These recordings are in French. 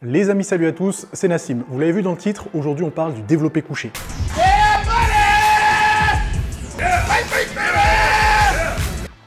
Les amis, salut à tous, c'est Nassim. Vous l'avez vu dans le titre, aujourd'hui on parle du développé couché.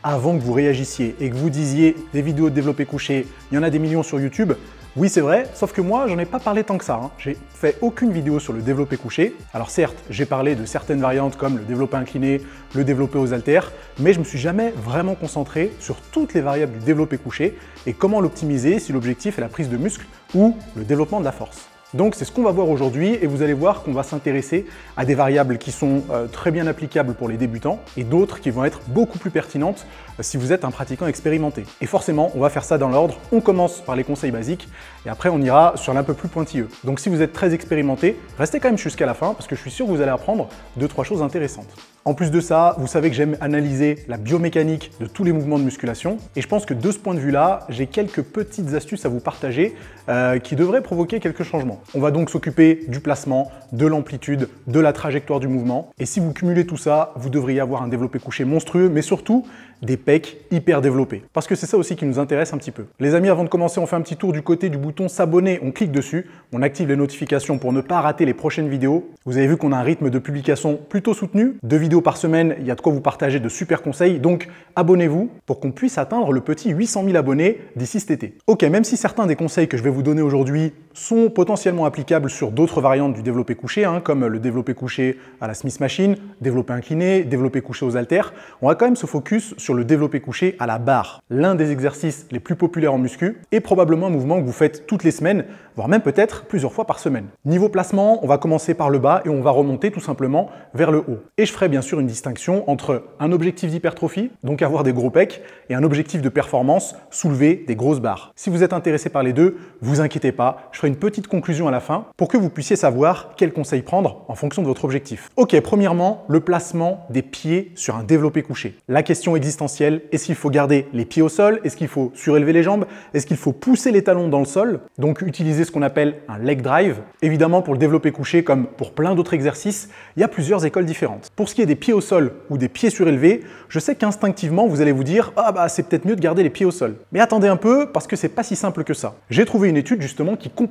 Avant que vous réagissiez et que vous disiez des vidéos de développé couché, il y en a des millions sur YouTube, oui, c'est vrai, sauf que moi, j'en ai pas parlé tant que ça. Hein. J'ai fait aucune vidéo sur le développé couché. Alors certes, j'ai parlé de certaines variantes comme le développé incliné, le développé aux haltères, mais je me suis jamais vraiment concentré sur toutes les variables du développé couché et comment l'optimiser si l'objectif est la prise de muscle ou le développement de la force. Donc c'est ce qu'on va voir aujourd'hui et vous allez voir qu'on va s'intéresser à des variables qui sont euh, très bien applicables pour les débutants et d'autres qui vont être beaucoup plus pertinentes euh, si vous êtes un pratiquant expérimenté. Et forcément, on va faire ça dans l'ordre. On commence par les conseils basiques et après on ira sur l'un peu plus pointilleux. Donc si vous êtes très expérimenté, restez quand même jusqu'à la fin parce que je suis sûr que vous allez apprendre deux trois choses intéressantes. En plus de ça, vous savez que j'aime analyser la biomécanique de tous les mouvements de musculation et je pense que de ce point de vue-là, j'ai quelques petites astuces à vous partager euh, qui devraient provoquer quelques changements. On va donc s'occuper du placement, de l'amplitude, de la trajectoire du mouvement. Et si vous cumulez tout ça, vous devriez avoir un développé couché monstrueux, mais surtout des pecs hyper développés. Parce que c'est ça aussi qui nous intéresse un petit peu. Les amis, avant de commencer, on fait un petit tour du côté du bouton s'abonner. On clique dessus, on active les notifications pour ne pas rater les prochaines vidéos. Vous avez vu qu'on a un rythme de publication plutôt soutenu. Deux vidéos par semaine, il y a de quoi vous partager de super conseils. Donc abonnez-vous pour qu'on puisse atteindre le petit 800 000 abonnés d'ici cet été. Ok, même si certains des conseils que je vais vous donner aujourd'hui sont potentiellement applicables sur d'autres variantes du développé couché, hein, comme le développé couché à la Smith machine, développé incliné, développé couché aux haltères. On va quand même se focus sur le développé couché à la barre, l'un des exercices les plus populaires en muscu et probablement un mouvement que vous faites toutes les semaines, voire même peut-être plusieurs fois par semaine. Niveau placement, on va commencer par le bas et on va remonter tout simplement vers le haut. Et je ferai bien sûr une distinction entre un objectif d'hypertrophie, donc avoir des gros pecs, et un objectif de performance, soulever des grosses barres. Si vous êtes intéressé par les deux, vous inquiétez pas, une petite conclusion à la fin pour que vous puissiez savoir quel conseil prendre en fonction de votre objectif. Ok, premièrement, le placement des pieds sur un développé couché. La question existentielle, est-ce qu'il faut garder les pieds au sol Est-ce qu'il faut surélever les jambes Est-ce qu'il faut pousser les talons dans le sol Donc utiliser ce qu'on appelle un leg drive. Évidemment, pour le développé couché, comme pour plein d'autres exercices, il y a plusieurs écoles différentes. Pour ce qui est des pieds au sol ou des pieds surélevés, je sais qu'instinctivement, vous allez vous dire « Ah bah, c'est peut-être mieux de garder les pieds au sol ». Mais attendez un peu, parce que c'est pas si simple que ça. J'ai trouvé une étude justement qui comprend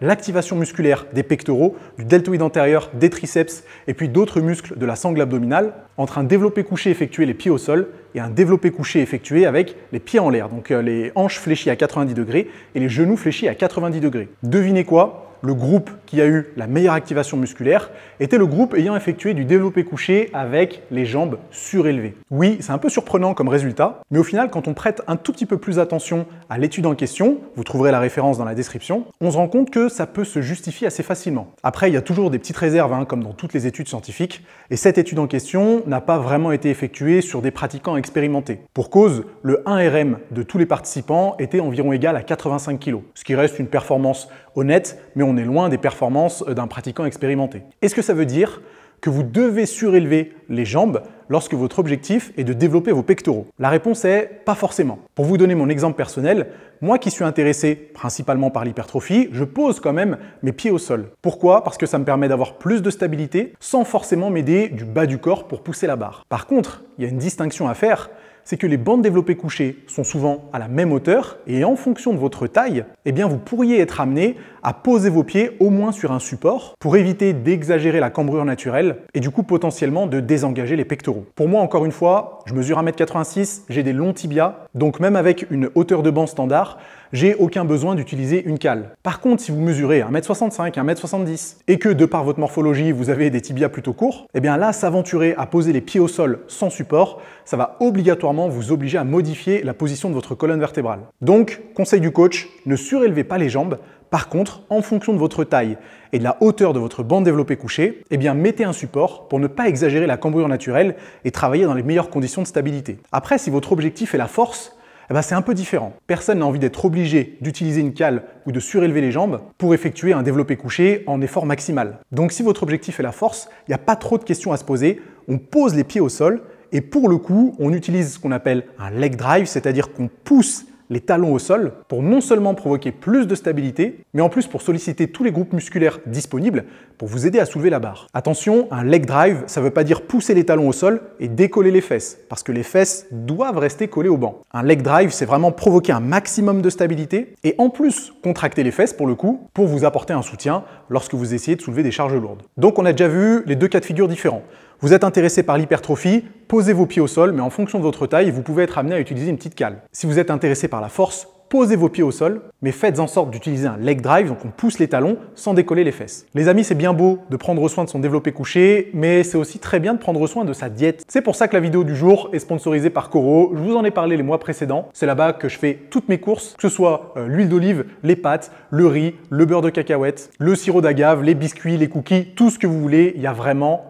l'activation musculaire des pectoraux, du deltoïde antérieur, des triceps et puis d'autres muscles de la sangle abdominale entre un développé couché effectué les pieds au sol et un développé couché effectué avec les pieds en l'air, donc euh, les hanches fléchies à 90 degrés et les genoux fléchis à 90 degrés. Devinez quoi le groupe qui a eu la meilleure activation musculaire était le groupe ayant effectué du développé couché avec les jambes surélevées. Oui, c'est un peu surprenant comme résultat, mais au final, quand on prête un tout petit peu plus attention à l'étude en question, vous trouverez la référence dans la description, on se rend compte que ça peut se justifier assez facilement. Après, il y a toujours des petites réserves, hein, comme dans toutes les études scientifiques, et cette étude en question n'a pas vraiment été effectuée sur des pratiquants expérimentés. Pour cause, le 1RM de tous les participants était environ égal à 85 kg, ce qui reste une performance honnête, mais on est loin des performances d'un pratiquant expérimenté. Est-ce que ça veut dire que vous devez surélever les jambes lorsque votre objectif est de développer vos pectoraux La réponse est pas forcément. Pour vous donner mon exemple personnel, moi qui suis intéressé principalement par l'hypertrophie, je pose quand même mes pieds au sol. Pourquoi Parce que ça me permet d'avoir plus de stabilité sans forcément m'aider du bas du corps pour pousser la barre. Par contre, il y a une distinction à faire c'est que les bandes développées couchées sont souvent à la même hauteur et en fonction de votre taille, eh bien vous pourriez être amené à poser vos pieds au moins sur un support pour éviter d'exagérer la cambrure naturelle et du coup potentiellement de désengager les pectoraux. Pour moi encore une fois, je mesure 1m86, j'ai des longs tibias, donc même avec une hauteur de banc standard, j'ai aucun besoin d'utiliser une cale. Par contre, si vous mesurez 1m65, 1m70 et que de par votre morphologie, vous avez des tibias plutôt courts, eh bien là, s'aventurer à poser les pieds au sol sans support, ça va obligatoirement vous obliger à modifier la position de votre colonne vertébrale. Donc, conseil du coach, ne surélevez pas les jambes, par contre, en fonction de votre taille et de la hauteur de votre bande développée couchée, eh bien, mettez un support pour ne pas exagérer la cambrure naturelle et travailler dans les meilleures conditions de stabilité. Après, si votre objectif est la force, eh ben, c'est un peu différent. Personne n'a envie d'être obligé d'utiliser une cale ou de surélever les jambes pour effectuer un développé couché en effort maximal. Donc si votre objectif est la force, il n'y a pas trop de questions à se poser, on pose les pieds au sol et pour le coup, on utilise ce qu'on appelle un leg drive, c'est-à-dire qu'on pousse les talons au sol pour non seulement provoquer plus de stabilité, mais en plus pour solliciter tous les groupes musculaires disponibles pour vous aider à soulever la barre. Attention, un leg drive, ça ne veut pas dire pousser les talons au sol et décoller les fesses, parce que les fesses doivent rester collées au banc. Un leg drive, c'est vraiment provoquer un maximum de stabilité et en plus contracter les fesses pour le coup, pour vous apporter un soutien lorsque vous essayez de soulever des charges lourdes. Donc on a déjà vu les deux cas de figure différents. Vous êtes intéressé par l'hypertrophie, posez vos pieds au sol, mais en fonction de votre taille, vous pouvez être amené à utiliser une petite cale. Si vous êtes intéressé par la force, posez vos pieds au sol, mais faites en sorte d'utiliser un leg drive, donc on pousse les talons sans décoller les fesses. Les amis, c'est bien beau de prendre soin de son développé couché, mais c'est aussi très bien de prendre soin de sa diète. C'est pour ça que la vidéo du jour est sponsorisée par Coro, je vous en ai parlé les mois précédents, c'est là-bas que je fais toutes mes courses, que ce soit euh, l'huile d'olive, les pâtes, le riz, le beurre de cacahuète, le sirop d'agave, les biscuits, les cookies, tout ce que vous voulez, il y a vraiment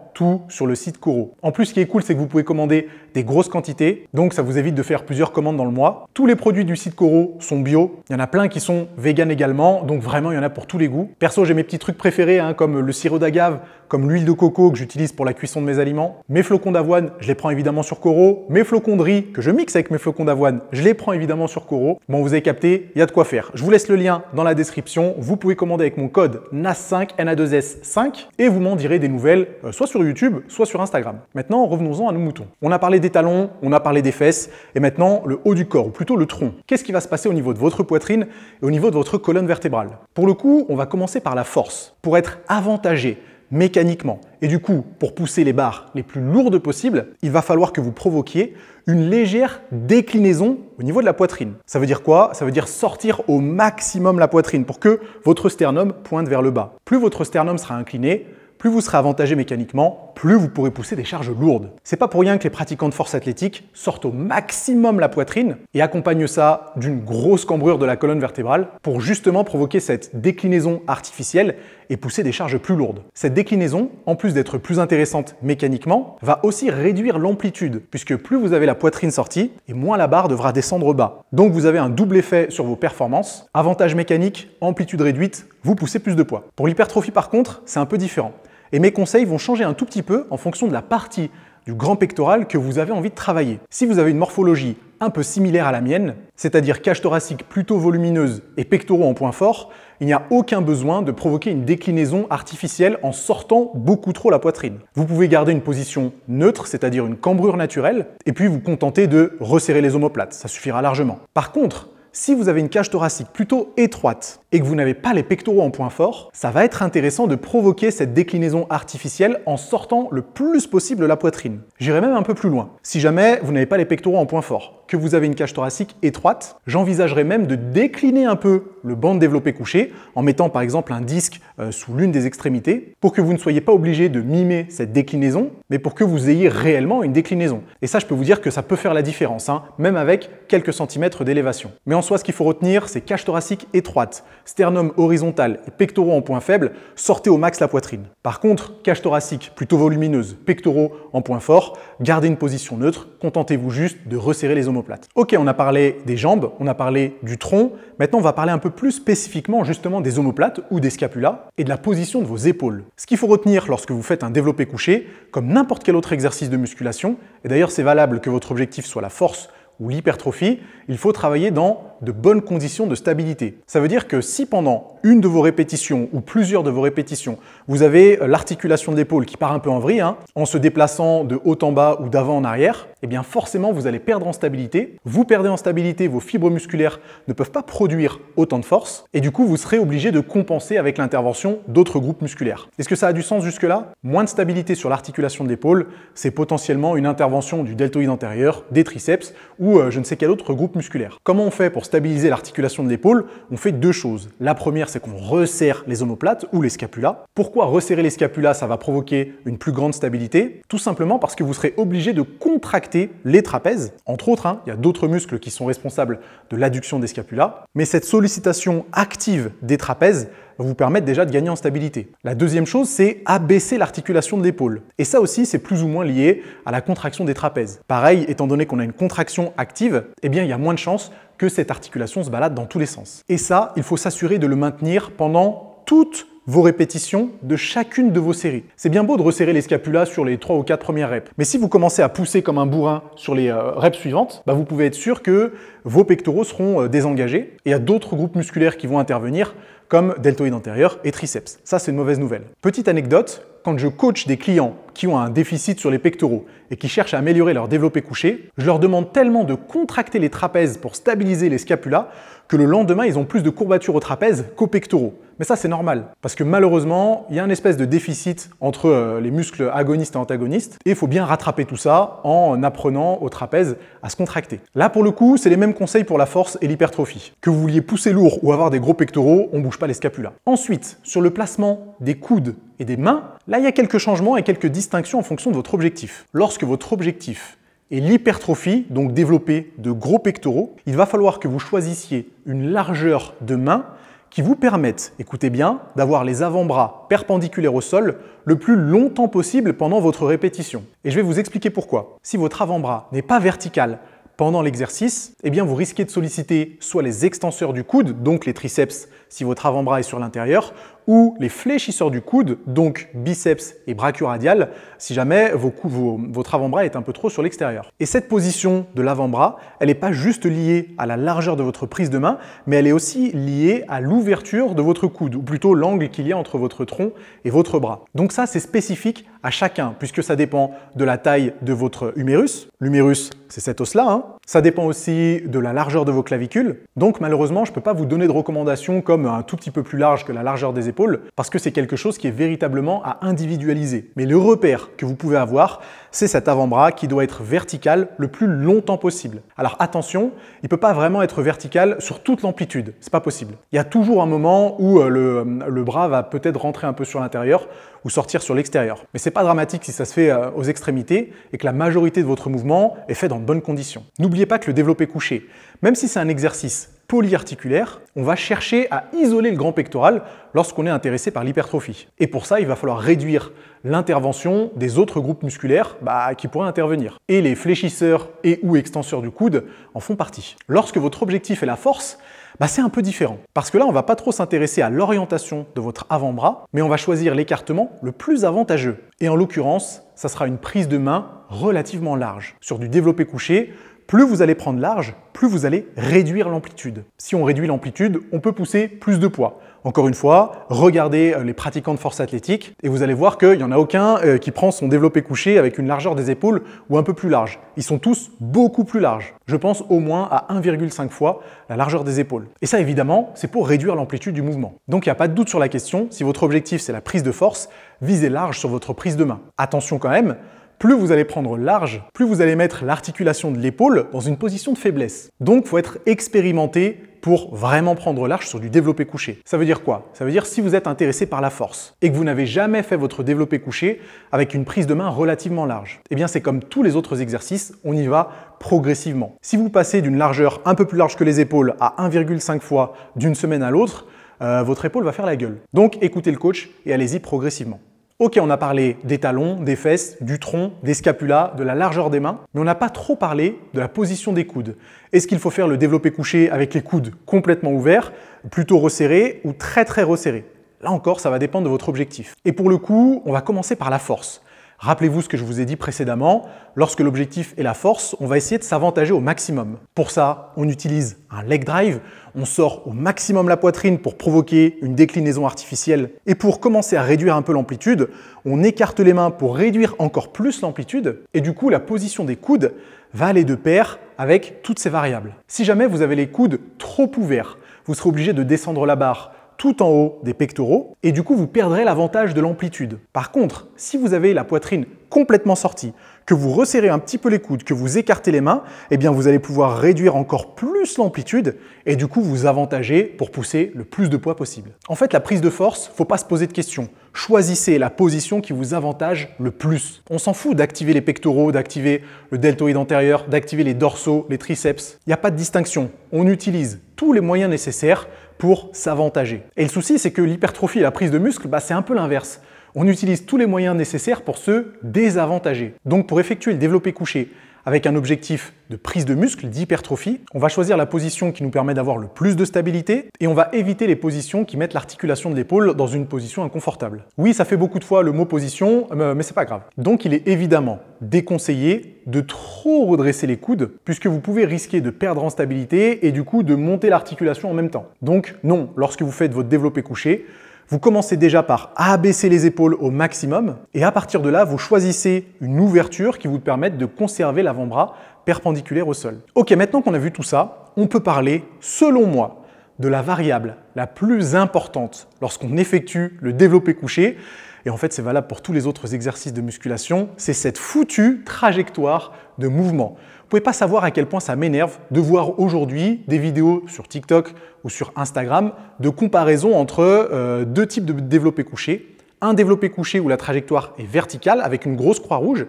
sur le site Coro. En plus, ce qui est cool, c'est que vous pouvez commander des grosses quantités, donc ça vous évite de faire plusieurs commandes dans le mois. Tous les produits du site Coro sont bio, il y en a plein qui sont vegan également, donc vraiment il y en a pour tous les goûts. Perso, j'ai mes petits trucs préférés, hein, comme le sirop d'agave, comme l'huile de coco que j'utilise pour la cuisson de mes aliments. Mes flocons d'avoine, je les prends évidemment sur Coro, Mes flocons de riz, que je mixe avec mes flocons d'avoine, je les prends évidemment sur Coro. Bon, vous avez capté, il y a de quoi faire. Je vous laisse le lien dans la description. Vous pouvez commander avec mon code NAS5, NA2S5, et vous m'en direz des nouvelles, euh, soit sur YouTube, soit sur Instagram. Maintenant, revenons-en à nos moutons. On a parlé des talons, on a parlé des fesses, et maintenant le haut du corps, ou plutôt le tronc. Qu'est-ce qui va se passer au niveau de votre poitrine et au niveau de votre colonne vertébrale Pour le coup, on va commencer par la force, pour être avantagé mécaniquement. Et du coup, pour pousser les barres les plus lourdes possibles, il va falloir que vous provoquiez une légère déclinaison au niveau de la poitrine. Ça veut dire quoi Ça veut dire sortir au maximum la poitrine pour que votre sternum pointe vers le bas. Plus votre sternum sera incliné, plus vous serez avantagé mécaniquement, plus vous pourrez pousser des charges lourdes. C'est pas pour rien que les pratiquants de force athlétique sortent au maximum la poitrine et accompagnent ça d'une grosse cambrure de la colonne vertébrale pour justement provoquer cette déclinaison artificielle et pousser des charges plus lourdes. Cette déclinaison, en plus d'être plus intéressante mécaniquement, va aussi réduire l'amplitude, puisque plus vous avez la poitrine sortie, et moins la barre devra descendre bas. Donc vous avez un double effet sur vos performances, avantage mécanique, amplitude réduite, vous poussez plus de poids. Pour l'hypertrophie par contre, c'est un peu différent. Et mes conseils vont changer un tout petit peu en fonction de la partie du grand pectoral que vous avez envie de travailler. Si vous avez une morphologie un peu similaire à la mienne, c'est-à-dire cage thoracique plutôt volumineuse et pectoraux en point fort, il n'y a aucun besoin de provoquer une déclinaison artificielle en sortant beaucoup trop la poitrine. Vous pouvez garder une position neutre, c'est-à-dire une cambrure naturelle, et puis vous contenter de resserrer les omoplates, ça suffira largement. Par contre, si vous avez une cage thoracique plutôt étroite et que vous n'avez pas les pectoraux en point fort, ça va être intéressant de provoquer cette déclinaison artificielle en sortant le plus possible la poitrine. J'irai même un peu plus loin. Si jamais vous n'avez pas les pectoraux en point fort, vous avez une cage thoracique étroite. J'envisagerais même de décliner un peu le banc développé couché en mettant par exemple un disque euh, sous l'une des extrémités pour que vous ne soyez pas obligé de mimer cette déclinaison, mais pour que vous ayez réellement une déclinaison. Et ça, je peux vous dire que ça peut faire la différence, hein, même avec quelques centimètres d'élévation. Mais en soi, ce qu'il faut retenir, c'est cage thoracique étroite, sternum horizontal et pectoraux en point faible, sortez au max la poitrine. Par contre, cage thoracique plutôt volumineuse, pectoraux en point fort, gardez une position neutre, contentez-vous juste de resserrer les omoplates. Ok, on a parlé des jambes, on a parlé du tronc, maintenant on va parler un peu plus spécifiquement justement des omoplates ou des scapulas et de la position de vos épaules. Ce qu'il faut retenir lorsque vous faites un développé couché, comme n'importe quel autre exercice de musculation, et d'ailleurs c'est valable que votre objectif soit la force ou l'hypertrophie, il faut travailler dans de bonnes conditions de stabilité. Ça veut dire que si pendant une de vos répétitions ou plusieurs de vos répétitions, vous avez euh, l'articulation de l'épaule qui part un peu en vrille, hein, en se déplaçant de haut en bas ou d'avant en arrière, eh bien forcément vous allez perdre en stabilité. Vous perdez en stabilité, vos fibres musculaires ne peuvent pas produire autant de force, et du coup vous serez obligé de compenser avec l'intervention d'autres groupes musculaires. Est-ce que ça a du sens jusque-là Moins de stabilité sur l'articulation de l'épaule, c'est potentiellement une intervention du deltoïde antérieur, des triceps ou euh, je ne sais quel autre groupe musculaire. Comment on fait pour stabiliser l'articulation de l'épaule On fait deux choses. La première, c'est qu'on resserre les omoplates ou les scapulas. Pourquoi resserrer les scapulas Ça va provoquer une plus grande stabilité. Tout simplement parce que vous serez obligé de contracter les trapèzes. Entre autres, hein, il y a d'autres muscles qui sont responsables de l'adduction des scapulas. Mais cette sollicitation active des trapèzes vous permettre déjà de gagner en stabilité. La deuxième chose, c'est abaisser l'articulation de l'épaule. Et ça aussi, c'est plus ou moins lié à la contraction des trapèzes. Pareil, étant donné qu'on a une contraction active, eh bien, il y a moins de chances que cette articulation se balade dans tous les sens. Et ça, il faut s'assurer de le maintenir pendant toutes vos répétitions de chacune de vos séries. C'est bien beau de resserrer les scapulas sur les 3 ou 4 premières reps, mais si vous commencez à pousser comme un bourrin sur les euh, reps suivantes, bah, vous pouvez être sûr que vos pectoraux seront euh, désengagés et il y a d'autres groupes musculaires qui vont intervenir comme deltoïde antérieur et triceps. Ça, c'est une mauvaise nouvelle. Petite anecdote, quand je coach des clients qui ont un déficit sur les pectoraux et qui cherchent à améliorer leur développé couché, je leur demande tellement de contracter les trapèzes pour stabiliser les scapulas que le lendemain, ils ont plus de courbatures aux trapèzes qu'aux pectoraux. Mais ça, c'est normal, parce que malheureusement, il y a un espèce de déficit entre euh, les muscles agonistes et antagonistes, et il faut bien rattraper tout ça en apprenant aux trapèzes à se contracter. Là, pour le coup, c'est les mêmes conseils pour la force et l'hypertrophie. Que vous vouliez pousser lourd ou avoir des gros pectoraux, on bouge pas les scapulas. Ensuite, sur le placement des coudes et des mains, là il y a quelques changements et quelques distinctions en fonction de votre objectif. Lorsque votre objectif est l'hypertrophie, donc développer de gros pectoraux, il va falloir que vous choisissiez une largeur de main qui vous permette, écoutez bien, d'avoir les avant-bras perpendiculaires au sol le plus longtemps possible pendant votre répétition. Et je vais vous expliquer pourquoi. Si votre avant-bras n'est pas vertical pendant l'exercice, eh bien vous risquez de solliciter soit les extenseurs du coude, donc les triceps si votre avant-bras est sur l'intérieur, ou les fléchisseurs du coude, donc biceps et brachioradial, si jamais votre avant-bras est un peu trop sur l'extérieur. Et cette position de l'avant-bras, elle n'est pas juste liée à la largeur de votre prise de main, mais elle est aussi liée à l'ouverture de votre coude, ou plutôt l'angle qu'il y a entre votre tronc et votre bras. Donc ça, c'est spécifique à chacun, puisque ça dépend de la taille de votre humérus. L'humérus, c'est cet os-là. Hein. Ça dépend aussi de la largeur de vos clavicules. Donc malheureusement, je ne peux pas vous donner de recommandations comme un tout petit peu plus large que la largeur des épaules, parce que c'est quelque chose qui est véritablement à individualiser. Mais le repère que vous pouvez avoir, c'est cet avant-bras qui doit être vertical le plus longtemps possible. Alors attention, il ne peut pas vraiment être vertical sur toute l'amplitude, c'est pas possible. Il y a toujours un moment où euh, euh, le bras va peut-être rentrer un peu sur l'intérieur, ou sortir sur l'extérieur. Mais c'est pas dramatique si ça se fait euh, aux extrémités et que la majorité de votre mouvement est fait dans de bonnes conditions. N'oubliez pas que le développé couché, même si c'est un exercice polyarticulaire, on va chercher à isoler le grand pectoral lorsqu'on est intéressé par l'hypertrophie. Et pour ça, il va falloir réduire l'intervention des autres groupes musculaires bah, qui pourraient intervenir. Et les fléchisseurs et ou extenseurs du coude en font partie. Lorsque votre objectif est la force, bah, c'est un peu différent. Parce que là, on va pas trop s'intéresser à l'orientation de votre avant-bras, mais on va choisir l'écartement le plus avantageux. Et en l'occurrence, ça sera une prise de main relativement large. Sur du développé couché, plus vous allez prendre large, plus vous allez réduire l'amplitude. Si on réduit l'amplitude, on peut pousser plus de poids. Encore une fois, regardez euh, les pratiquants de force athlétique et vous allez voir qu'il n'y en a aucun euh, qui prend son développé couché avec une largeur des épaules ou un peu plus large. Ils sont tous beaucoup plus larges. Je pense au moins à 1,5 fois la largeur des épaules. Et ça, évidemment, c'est pour réduire l'amplitude du mouvement. Donc il n'y a pas de doute sur la question, si votre objectif c'est la prise de force, visez large sur votre prise de main. Attention quand même, plus vous allez prendre large, plus vous allez mettre l'articulation de l'épaule dans une position de faiblesse. Donc faut être expérimenté pour vraiment prendre large sur du développé couché. Ça veut dire quoi Ça veut dire si vous êtes intéressé par la force et que vous n'avez jamais fait votre développé couché avec une prise de main relativement large, eh bien c'est comme tous les autres exercices, on y va progressivement. Si vous passez d'une largeur un peu plus large que les épaules à 1,5 fois d'une semaine à l'autre, euh, votre épaule va faire la gueule. Donc écoutez le coach et allez-y progressivement. Ok, on a parlé des talons, des fesses, du tronc, des scapulas, de la largeur des mains, mais on n'a pas trop parlé de la position des coudes. Est-ce qu'il faut faire le développé couché avec les coudes complètement ouverts, plutôt resserrés ou très très resserrés Là encore, ça va dépendre de votre objectif. Et pour le coup, on va commencer par la force. Rappelez-vous ce que je vous ai dit précédemment, lorsque l'objectif est la force, on va essayer de s'avantager au maximum. Pour ça, on utilise un leg drive, on sort au maximum la poitrine pour provoquer une déclinaison artificielle. Et pour commencer à réduire un peu l'amplitude, on écarte les mains pour réduire encore plus l'amplitude, et du coup la position des coudes va aller de pair avec toutes ces variables. Si jamais vous avez les coudes trop ouverts, vous serez obligé de descendre la barre, tout en haut des pectoraux et du coup vous perdrez l'avantage de l'amplitude. Par contre, si vous avez la poitrine complètement sortie, que vous resserrez un petit peu les coudes, que vous écartez les mains, et eh bien vous allez pouvoir réduire encore plus l'amplitude et du coup vous avantager pour pousser le plus de poids possible. En fait, la prise de force, faut pas se poser de questions. Choisissez la position qui vous avantage le plus. On s'en fout d'activer les pectoraux, d'activer le deltoïde antérieur, d'activer les dorsaux, les triceps. Il n'y a pas de distinction. On utilise tous les moyens nécessaires pour s'avantager. Et le souci, c'est que l'hypertrophie et la prise de muscle, bah, c'est un peu l'inverse. On utilise tous les moyens nécessaires pour se désavantager. Donc pour effectuer le développé couché avec un objectif de prise de muscle, d'hypertrophie. On va choisir la position qui nous permet d'avoir le plus de stabilité et on va éviter les positions qui mettent l'articulation de l'épaule dans une position inconfortable. Oui, ça fait beaucoup de fois le mot position, euh, mais c'est pas grave. Donc il est évidemment déconseillé de trop redresser les coudes puisque vous pouvez risquer de perdre en stabilité et du coup de monter l'articulation en même temps. Donc non, lorsque vous faites votre développé couché, vous commencez déjà par abaisser les épaules au maximum et à partir de là, vous choisissez une ouverture qui vous permette de conserver l'avant-bras perpendiculaire au sol. Ok, maintenant qu'on a vu tout ça, on peut parler, selon moi, de la variable la plus importante lorsqu'on effectue le développé couché, et en fait, c'est valable pour tous les autres exercices de musculation. C'est cette foutue trajectoire de mouvement. Vous pouvez pas savoir à quel point ça m'énerve de voir aujourd'hui des vidéos sur TikTok ou sur Instagram de comparaison entre euh, deux types de développés couchés. Un développé couché où la trajectoire est verticale avec une grosse croix rouge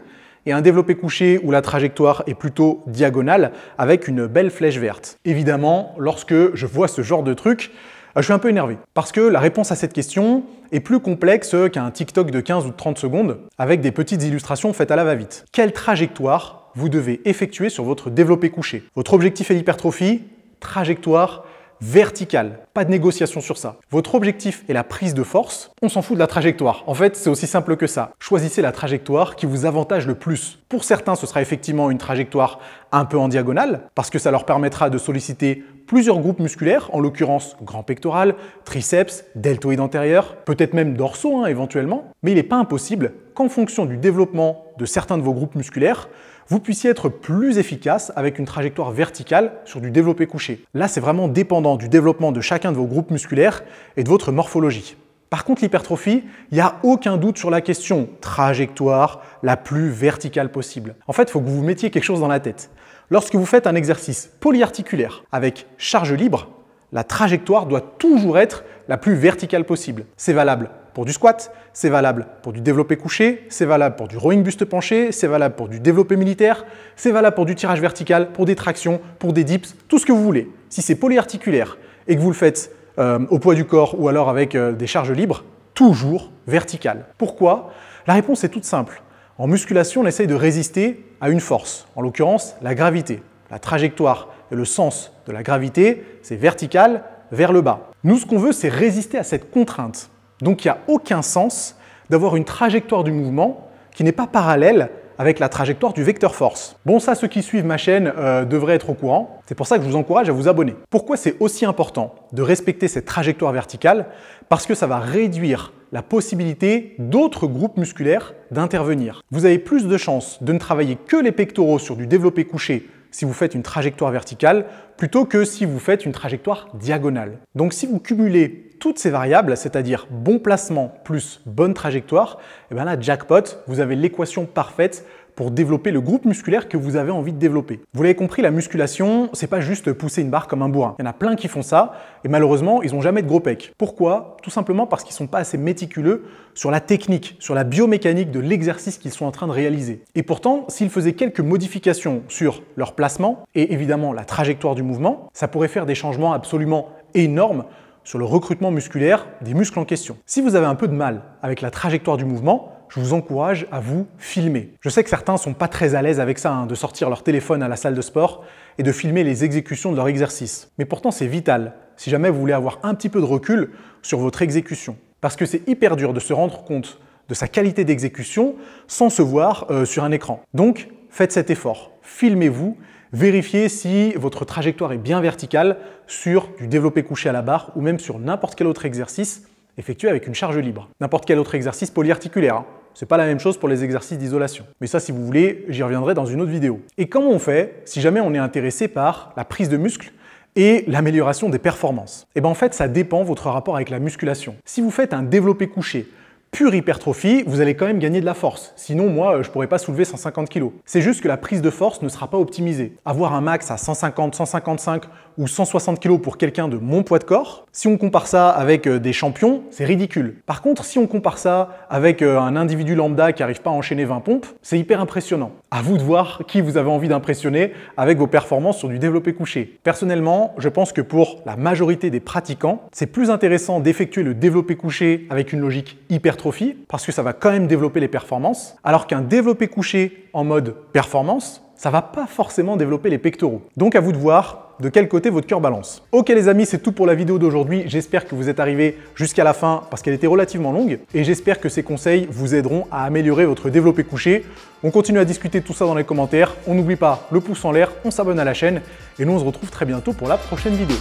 et un développé couché où la trajectoire est plutôt diagonale avec une belle flèche verte. Évidemment, lorsque je vois ce genre de truc, ah, je suis un peu énervé parce que la réponse à cette question est plus complexe qu'un TikTok de 15 ou 30 secondes avec des petites illustrations faites à la va-vite. Quelle trajectoire vous devez effectuer sur votre développé couché Votre objectif est l'hypertrophie, trajectoire, verticale. Pas de négociation sur ça. Votre objectif est la prise de force. On s'en fout de la trajectoire. En fait, c'est aussi simple que ça. Choisissez la trajectoire qui vous avantage le plus. Pour certains, ce sera effectivement une trajectoire un peu en diagonale, parce que ça leur permettra de solliciter plusieurs groupes musculaires, en l'occurrence grand pectoral, triceps, deltoïde antérieur, peut-être même dorsaux hein, éventuellement. Mais il n'est pas impossible qu'en fonction du développement de certains de vos groupes musculaires, vous puissiez être plus efficace avec une trajectoire verticale sur du développé couché. Là, c'est vraiment dépendant du développement de chacun de vos groupes musculaires et de votre morphologie. Par contre, l'hypertrophie, il n'y a aucun doute sur la question trajectoire la plus verticale possible. En fait, il faut que vous vous mettiez quelque chose dans la tête. Lorsque vous faites un exercice polyarticulaire avec charge libre, la trajectoire doit toujours être la plus verticale possible. C'est valable pour du squat, c'est valable pour du développé couché, c'est valable pour du rowing buste penché, c'est valable pour du développé militaire, c'est valable pour du tirage vertical, pour des tractions, pour des dips, tout ce que vous voulez. Si c'est polyarticulaire et que vous le faites euh, au poids du corps ou alors avec euh, des charges libres, toujours vertical. Pourquoi La réponse est toute simple. En musculation, on essaye de résister à une force, en l'occurrence la gravité. La trajectoire et le sens de la gravité, c'est vertical vers le bas. Nous, ce qu'on veut, c'est résister à cette contrainte. Donc il n'y a aucun sens d'avoir une trajectoire du mouvement qui n'est pas parallèle avec la trajectoire du vecteur force. Bon ça, ceux qui suivent ma chaîne euh, devraient être au courant. C'est pour ça que je vous encourage à vous abonner. Pourquoi c'est aussi important de respecter cette trajectoire verticale Parce que ça va réduire la possibilité d'autres groupes musculaires d'intervenir. Vous avez plus de chances de ne travailler que les pectoraux sur du développé couché si vous faites une trajectoire verticale plutôt que si vous faites une trajectoire diagonale. Donc si vous cumulez toutes ces variables, c'est-à-dire bon placement plus bonne trajectoire, et eh bien là, jackpot, vous avez l'équation parfaite pour développer le groupe musculaire que vous avez envie de développer. Vous l'avez compris, la musculation, c'est pas juste pousser une barre comme un bourrin. Il y en a plein qui font ça et malheureusement, ils n'ont jamais de gros pecs. Pourquoi Tout simplement parce qu'ils sont pas assez méticuleux sur la technique, sur la biomécanique de l'exercice qu'ils sont en train de réaliser. Et pourtant, s'ils faisaient quelques modifications sur leur placement et évidemment la trajectoire du mouvement, ça pourrait faire des changements absolument énormes sur le recrutement musculaire des muscles en question. Si vous avez un peu de mal avec la trajectoire du mouvement, je vous encourage à vous filmer. Je sais que certains sont pas très à l'aise avec ça, hein, de sortir leur téléphone à la salle de sport et de filmer les exécutions de leur exercice. Mais pourtant, c'est vital si jamais vous voulez avoir un petit peu de recul sur votre exécution. Parce que c'est hyper dur de se rendre compte de sa qualité d'exécution sans se voir euh, sur un écran. Donc, faites cet effort, filmez-vous, vérifiez si votre trajectoire est bien verticale sur du développé couché à la barre ou même sur n'importe quel autre exercice effectué avec une charge libre. N'importe quel autre exercice polyarticulaire. Hein. C'est pas la même chose pour les exercices d'isolation. Mais ça, si vous voulez, j'y reviendrai dans une autre vidéo. Et comment on fait si jamais on est intéressé par la prise de muscle et l'amélioration des performances Eh bien en fait, ça dépend votre rapport avec la musculation. Si vous faites un développé couché pure hypertrophie, vous allez quand même gagner de la force. Sinon, moi, euh, je pourrais pas soulever 150 kg. C'est juste que la prise de force ne sera pas optimisée. Avoir un max à 150, 155, ou 160 kg pour quelqu'un de mon poids de corps, si on compare ça avec euh, des champions, c'est ridicule. Par contre, si on compare ça avec euh, un individu lambda qui n'arrive pas à enchaîner 20 pompes, c'est hyper impressionnant. À vous de voir qui vous avez envie d'impressionner avec vos performances sur du développé couché. Personnellement, je pense que pour la majorité des pratiquants, c'est plus intéressant d'effectuer le développé couché avec une logique hypertrophie parce que ça va quand même développer les performances, alors qu'un développé couché en mode performance, ça va pas forcément développer les pectoraux. Donc à vous de voir de quel côté votre cœur balance. Ok les amis, c'est tout pour la vidéo d'aujourd'hui. J'espère que vous êtes arrivés jusqu'à la fin parce qu'elle était relativement longue et j'espère que ces conseils vous aideront à améliorer votre développé couché. On continue à discuter de tout ça dans les commentaires. On n'oublie pas le pouce en l'air, on s'abonne à la chaîne et nous on se retrouve très bientôt pour la prochaine vidéo.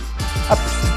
A plus